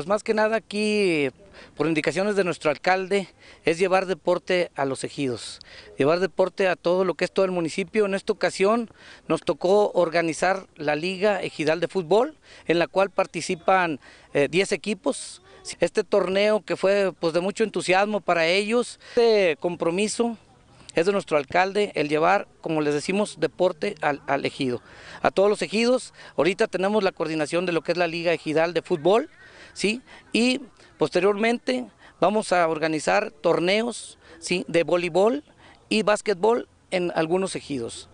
Pues más que nada aquí, por indicaciones de nuestro alcalde, es llevar deporte a los ejidos, llevar deporte a todo lo que es todo el municipio. En esta ocasión nos tocó organizar la Liga Ejidal de Fútbol, en la cual participan 10 eh, equipos. Este torneo que fue pues, de mucho entusiasmo para ellos, este compromiso es de nuestro alcalde el llevar, como les decimos, deporte al, al ejido. A todos los ejidos, ahorita tenemos la coordinación de lo que es la Liga Ejidal de Fútbol, ¿sí? Y posteriormente vamos a organizar torneos de voleibol y básquetbol en algunos ejidos.